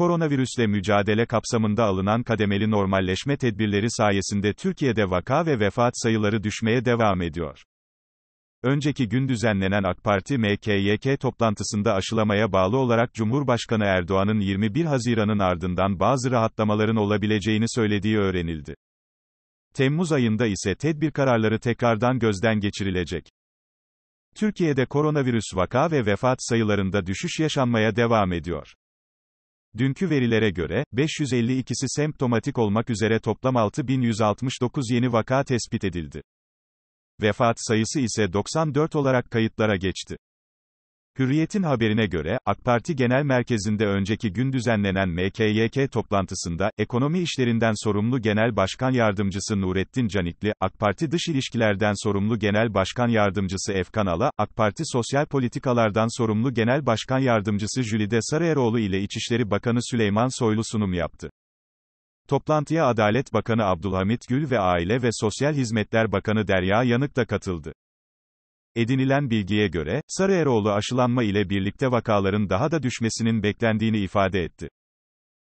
Koronavirüsle mücadele kapsamında alınan kademeli normalleşme tedbirleri sayesinde Türkiye'de vaka ve vefat sayıları düşmeye devam ediyor. Önceki gün düzenlenen AK Parti MKYK toplantısında aşılamaya bağlı olarak Cumhurbaşkanı Erdoğan'ın 21 Haziran'ın ardından bazı rahatlamaların olabileceğini söylediği öğrenildi. Temmuz ayında ise tedbir kararları tekrardan gözden geçirilecek. Türkiye'de koronavirüs vaka ve vefat sayılarında düşüş yaşanmaya devam ediyor. Dünkü verilere göre, 552'si semptomatik olmak üzere toplam 6169 yeni vaka tespit edildi. Vefat sayısı ise 94 olarak kayıtlara geçti. Hürriyet'in haberine göre, AK Parti Genel Merkezi'nde önceki gün düzenlenen MKYK toplantısında, ekonomi işlerinden sorumlu Genel Başkan Yardımcısı Nurettin Canikli, AK Parti Dış İlişkilerden sorumlu Genel Başkan Yardımcısı Efkan Ala, AK Parti Sosyal Politikalardan sorumlu Genel Başkan Yardımcısı Jülide Sarıeroğlu ile İçişleri Bakanı Süleyman Soylu sunum yaptı. Toplantıya Adalet Bakanı Abdülhamit Gül ve Aile ve Sosyal Hizmetler Bakanı Derya Yanık da katıldı. Edinilen bilgiye göre, Sarıeroğlu aşılanma ile birlikte vakaların daha da düşmesinin beklendiğini ifade etti.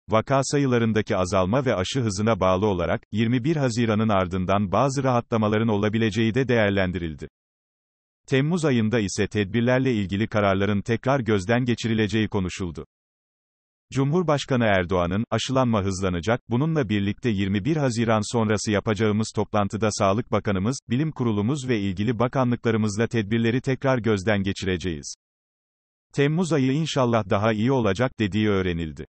Vaka sayılarındaki azalma ve aşı hızına bağlı olarak, 21 Haziran'ın ardından bazı rahatlamaların olabileceği de değerlendirildi. Temmuz ayında ise tedbirlerle ilgili kararların tekrar gözden geçirileceği konuşuldu. Cumhurbaşkanı Erdoğan'ın, aşılanma hızlanacak, bununla birlikte 21 Haziran sonrası yapacağımız toplantıda Sağlık Bakanımız, Bilim Kurulumuz ve ilgili bakanlıklarımızla tedbirleri tekrar gözden geçireceğiz. Temmuz ayı inşallah daha iyi olacak dediği öğrenildi.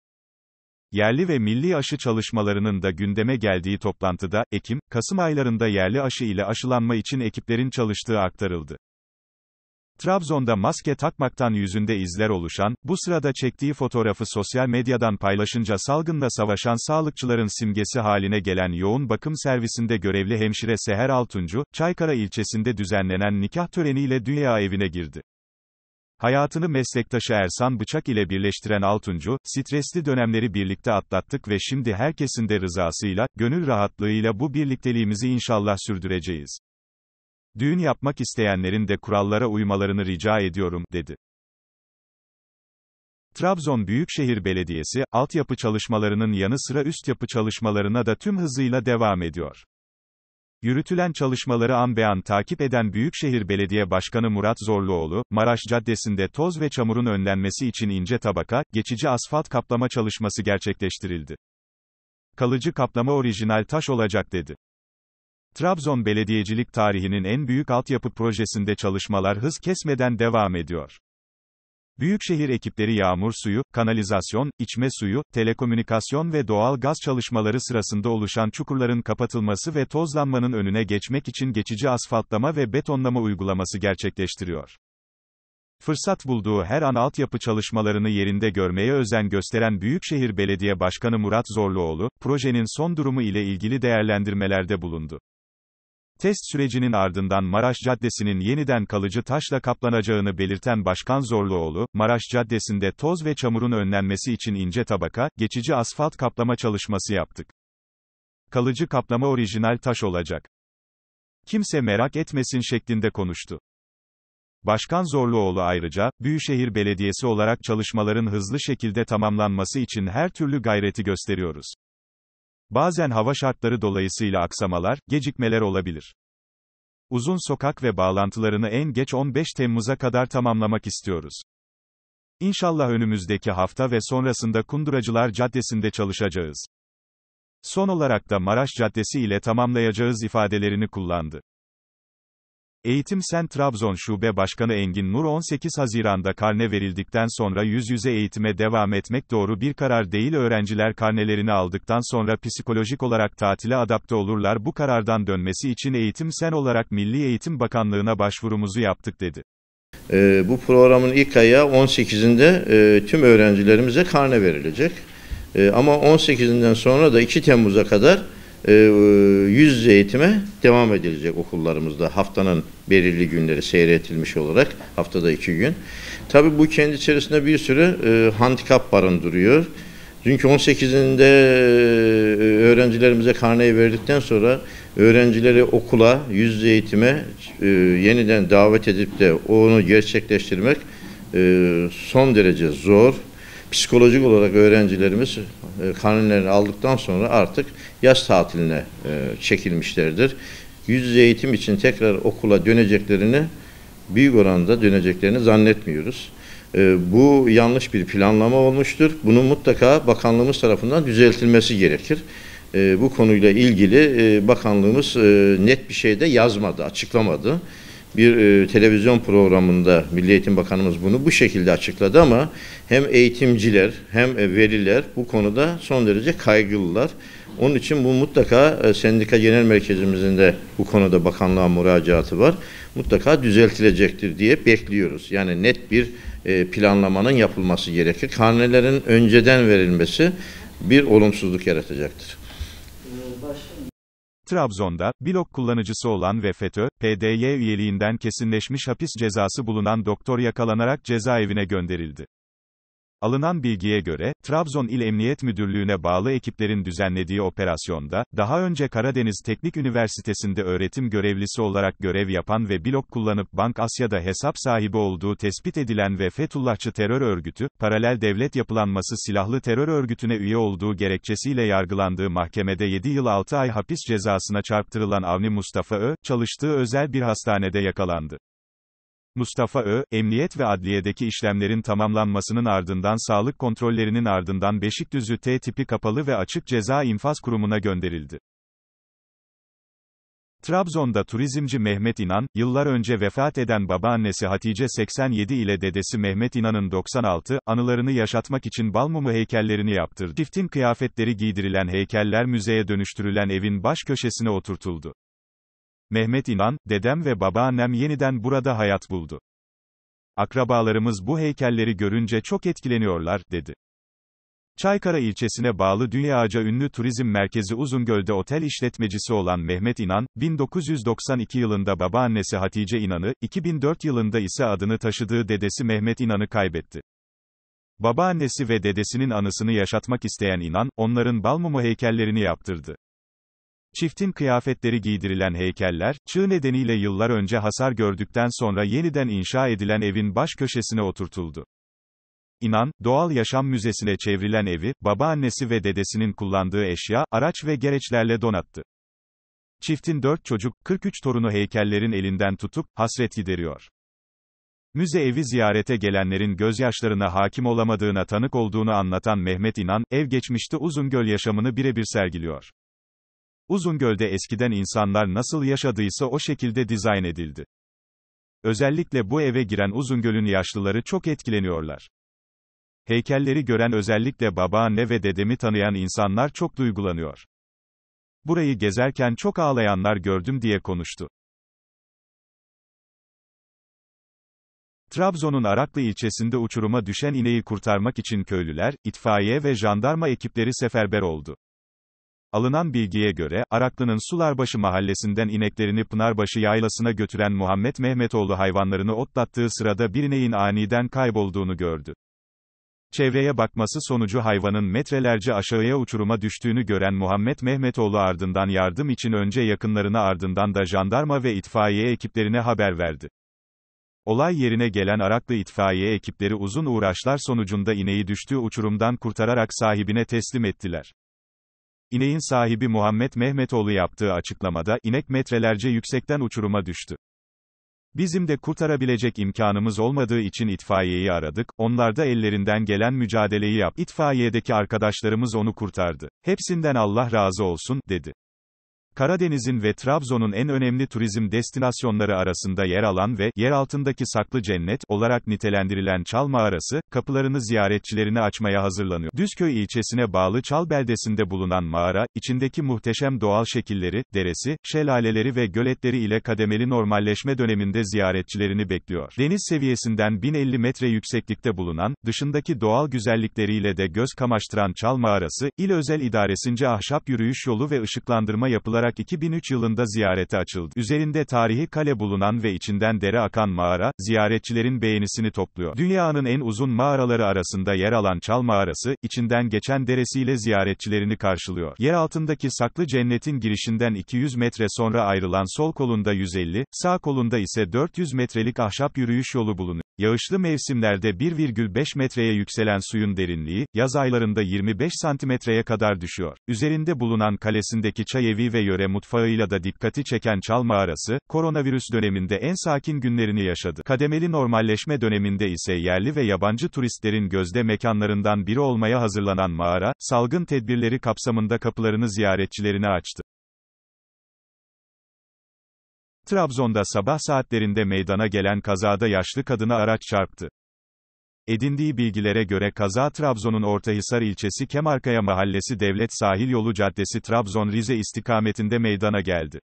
Yerli ve milli aşı çalışmalarının da gündeme geldiği toplantıda, Ekim, Kasım aylarında yerli aşı ile aşılanma için ekiplerin çalıştığı aktarıldı. Trabzon'da maske takmaktan yüzünde izler oluşan, bu sırada çektiği fotoğrafı sosyal medyadan paylaşınca salgınla savaşan sağlıkçıların simgesi haline gelen yoğun bakım servisinde görevli hemşire Seher Altuncu, Çaykara ilçesinde düzenlenen nikah töreniyle dünya evine girdi. Hayatını meslektaşı Ersan Bıçak ile birleştiren Altuncu, stresli dönemleri birlikte atlattık ve şimdi herkesin de rızasıyla, gönül rahatlığıyla bu birlikteliğimizi inşallah sürdüreceğiz. Düğün yapmak isteyenlerin de kurallara uymalarını rica ediyorum, dedi. Trabzon Büyükşehir Belediyesi, altyapı çalışmalarının yanı sıra üst yapı çalışmalarına da tüm hızıyla devam ediyor. Yürütülen çalışmaları an beyan takip eden Büyükşehir Belediye Başkanı Murat Zorluoğlu, Maraş Caddesi'nde toz ve çamurun önlenmesi için ince tabaka, geçici asfalt kaplama çalışması gerçekleştirildi. Kalıcı kaplama orijinal taş olacak dedi. Trabzon belediyecilik tarihinin en büyük altyapı projesinde çalışmalar hız kesmeden devam ediyor. Büyükşehir ekipleri yağmur suyu, kanalizasyon, içme suyu, telekomünikasyon ve doğal gaz çalışmaları sırasında oluşan çukurların kapatılması ve tozlanmanın önüne geçmek için geçici asfaltlama ve betonlama uygulaması gerçekleştiriyor. Fırsat bulduğu her an altyapı çalışmalarını yerinde görmeye özen gösteren Büyükşehir Belediye Başkanı Murat Zorluoğlu, projenin son durumu ile ilgili değerlendirmelerde bulundu. Test sürecinin ardından Maraş Caddesi'nin yeniden kalıcı taşla kaplanacağını belirten Başkan Zorluoğlu, Maraş Caddesi'nde toz ve çamurun önlenmesi için ince tabaka, geçici asfalt kaplama çalışması yaptık. Kalıcı kaplama orijinal taş olacak. Kimse merak etmesin şeklinde konuştu. Başkan Zorluoğlu ayrıca, Büyükşehir Belediyesi olarak çalışmaların hızlı şekilde tamamlanması için her türlü gayreti gösteriyoruz. Bazen hava şartları dolayısıyla aksamalar, gecikmeler olabilir. Uzun sokak ve bağlantılarını en geç 15 Temmuz'a kadar tamamlamak istiyoruz. İnşallah önümüzdeki hafta ve sonrasında Kunduracılar Caddesi'nde çalışacağız. Son olarak da Maraş Caddesi ile tamamlayacağız ifadelerini kullandı. Eğitim Sen Trabzon Şube Başkanı Engin Nur 18 Haziran'da karne verildikten sonra yüz yüze eğitime devam etmek doğru bir karar değil öğrenciler karnelerini aldıktan sonra psikolojik olarak tatile adapte olurlar bu karardan dönmesi için Eğitim Sen olarak Milli Eğitim Bakanlığı'na başvurumuzu yaptık dedi. E, bu programın ilk ayı 18'inde e, tüm öğrencilerimize karne verilecek. E, ama 18'inden sonra da 2 Temmuz'a kadar ee, e, yüz yüze eğitime devam edilecek okullarımızda haftanın belirli günleri seyretilmiş olarak haftada iki gün. Tabi bu kendi içerisinde bir sürü e, handikap barındırıyor. Çünkü 18'inde e, öğrencilerimize karneyi verdikten sonra öğrencileri okula, yüz yüze eğitime e, yeniden davet edip de onu gerçekleştirmek e, son derece zor, psikolojik olarak öğrencilerimiz e, kanunlarını aldıktan sonra artık yaz tatiline e, çekilmişlerdir. Yüz yüze eğitim için tekrar okula döneceklerini büyük oranda döneceklerini zannetmiyoruz. E, bu yanlış bir planlama olmuştur. Bunun mutlaka bakanlığımız tarafından düzeltilmesi gerekir. E, bu konuyla ilgili e, bakanlığımız e, net bir şey de yazmadı, açıklamadı bir e, televizyon programında Milli Eğitim Bakanımız bunu bu şekilde açıkladı ama hem eğitimciler hem e, veliler bu konuda son derece kaygılılar. Onun için bu mutlaka e, sendika genel merkezimizin de bu konuda bakanlığa müracaatı var. Mutlaka düzeltilecektir diye bekliyoruz. Yani net bir e, planlamanın yapılması gerekir. Karnelerin önceden verilmesi bir olumsuzluk yaratacaktır. Trabzon'da, blok kullanıcısı olan ve FETÖ, PDY üyeliğinden kesinleşmiş hapis cezası bulunan doktor yakalanarak cezaevine gönderildi. Alınan bilgiye göre, Trabzon İl Emniyet Müdürlüğü'ne bağlı ekiplerin düzenlediği operasyonda, daha önce Karadeniz Teknik Üniversitesi'nde öğretim görevlisi olarak görev yapan ve blok kullanıp Bank Asya'da hesap sahibi olduğu tespit edilen ve Fethullahçı terör örgütü, paralel devlet yapılanması silahlı terör örgütüne üye olduğu gerekçesiyle yargılandığı mahkemede 7 yıl 6 ay hapis cezasına çarptırılan Avni Mustafa Ö, çalıştığı özel bir hastanede yakalandı. Mustafa Ö, emniyet ve adliyedeki işlemlerin tamamlanmasının ardından sağlık kontrollerinin ardından Beşikdüzü T tipi kapalı ve açık ceza infaz kurumuna gönderildi. Trabzon'da turizmci Mehmet İnan, yıllar önce vefat eden babaannesi Hatice 87 ile dedesi Mehmet İnan'ın 96, anılarını yaşatmak için Balmumu heykellerini yaptırdı. Çiftin kıyafetleri giydirilen heykeller müzeye dönüştürülen evin baş köşesine oturtuldu. Mehmet İnan, dedem ve babaannem yeniden burada hayat buldu. Akrabalarımız bu heykelleri görünce çok etkileniyorlar, dedi. Çaykara ilçesine bağlı dünyaca ünlü turizm merkezi Uzungöl'de otel işletmecisi olan Mehmet İnan, 1992 yılında babaannesi Hatice İnan'ı, 2004 yılında ise adını taşıdığı dedesi Mehmet İnan'ı kaybetti. Babaannesi ve dedesinin anısını yaşatmak isteyen İnan, onların Balmumu heykellerini yaptırdı. Çiftin kıyafetleri giydirilen heykeller, çığ nedeniyle yıllar önce hasar gördükten sonra yeniden inşa edilen evin baş köşesine oturtuldu. İnan, Doğal Yaşam Müzesi'ne çevrilen evi, babaannesi ve dedesinin kullandığı eşya, araç ve gereçlerle donattı. Çiftin 4 çocuk, 43 torunu heykellerin elinden tutup, hasret gideriyor. Müze evi ziyarete gelenlerin gözyaşlarına hakim olamadığına tanık olduğunu anlatan Mehmet İnan, ev geçmişte Uzungöl yaşamını birebir sergiliyor. Uzungöl'de eskiden insanlar nasıl yaşadıysa o şekilde dizayn edildi. Özellikle bu eve giren Uzungöl'ün yaşlıları çok etkileniyorlar. Heykelleri gören özellikle babaanne ve dedemi tanıyan insanlar çok duygulanıyor. Burayı gezerken çok ağlayanlar gördüm diye konuştu. Trabzon'un Araklı ilçesinde uçuruma düşen ineği kurtarmak için köylüler, itfaiye ve jandarma ekipleri seferber oldu. Alınan bilgiye göre, Araklı'nın Sularbaşı mahallesinden ineklerini Pınarbaşı yaylasına götüren Muhammed Mehmetoğlu hayvanlarını otlattığı sırada bir ineğin aniden kaybolduğunu gördü. Çevreye bakması sonucu hayvanın metrelerce aşağıya uçuruma düştüğünü gören Muhammed Mehmetoğlu ardından yardım için önce yakınlarına ardından da jandarma ve itfaiye ekiplerine haber verdi. Olay yerine gelen Araklı itfaiye ekipleri uzun uğraşlar sonucunda ineği düştüğü uçurumdan kurtararak sahibine teslim ettiler. İneğin sahibi Muhammed Mehmetoğlu yaptığı açıklamada, inek metrelerce yüksekten uçuruma düştü. Bizim de kurtarabilecek imkanımız olmadığı için itfaiyeyi aradık, onlar da ellerinden gelen mücadeleyi yap. itfaiyedeki arkadaşlarımız onu kurtardı. Hepsinden Allah razı olsun, dedi. Karadeniz'in ve Trabzon'un en önemli turizm destinasyonları arasında yer alan ve yer altındaki saklı cennet olarak nitelendirilen Çal Mağarası, kapılarını ziyaretçilerine açmaya hazırlanıyor. Düzköy ilçesine bağlı Çal beldesinde bulunan mağara, içindeki muhteşem doğal şekilleri, deresi, şelaleleri ve göletleri ile kademeli normalleşme döneminde ziyaretçilerini bekliyor. Deniz seviyesinden 1050 metre yükseklikte bulunan, dışındaki doğal güzellikleriyle de göz kamaştıran Çal Mağarası, il özel idaresince ahşap yürüyüş yolu ve ışıklandırma yapılar olarak 2003 yılında ziyarete açıldı. Üzerinde tarihi kale bulunan ve içinden dere akan mağara, ziyaretçilerin beğenisini topluyor. Dünyanın en uzun mağaraları arasında yer alan Çal Mağarası, içinden geçen deresiyle ziyaretçilerini karşılıyor. Yer altındaki saklı cennetin girişinden 200 metre sonra ayrılan sol kolunda 150, sağ kolunda ise 400 metrelik ahşap yürüyüş yolu bulunuyor. Yağışlı mevsimlerde 1,5 metreye yükselen suyun derinliği, yaz aylarında 25 santimetreye kadar düşüyor. Üzerinde bulunan kalesindeki çay evi ve yöre mutfağıyla da dikkati çeken çal mağarası, koronavirüs döneminde en sakin günlerini yaşadı. Kademeli normalleşme döneminde ise yerli ve yabancı turistlerin gözde mekanlarından biri olmaya hazırlanan mağara, salgın tedbirleri kapsamında kapılarını ziyaretçilerine açtı. Trabzon'da sabah saatlerinde meydana gelen kazada yaşlı kadına araç çarptı. Edindiği bilgilere göre kaza Trabzon'un Ortahisar ilçesi Kemarkaya Mahallesi Devlet Sahil Yolu Caddesi Trabzon-Rize istikametinde meydana geldi.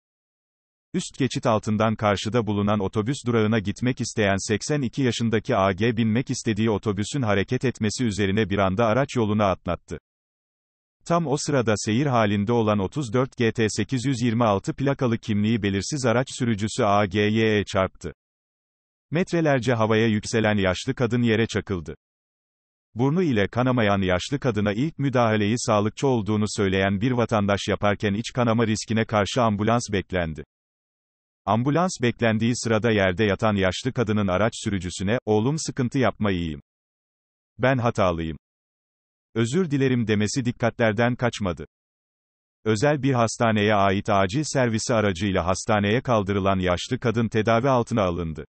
Üst geçit altından karşıda bulunan otobüs durağına gitmek isteyen 82 yaşındaki AG binmek istediği otobüsün hareket etmesi üzerine bir anda araç yoluna atlattı. Tam o sırada seyir halinde olan 34 GT 826 plakalı kimliği belirsiz araç sürücüsü AG'ye çarptı. Metrelerce havaya yükselen yaşlı kadın yere çakıldı. Burnu ile kanamayan yaşlı kadına ilk müdahaleyi sağlıkçı olduğunu söyleyen bir vatandaş yaparken iç kanama riskine karşı ambulans beklendi. Ambulans beklendiği sırada yerde yatan yaşlı kadının araç sürücüsüne, oğlum sıkıntı yapma iyiyim. Ben hatalıyım. Özür dilerim demesi dikkatlerden kaçmadı. Özel bir hastaneye ait acil servisi aracıyla hastaneye kaldırılan yaşlı kadın tedavi altına alındı.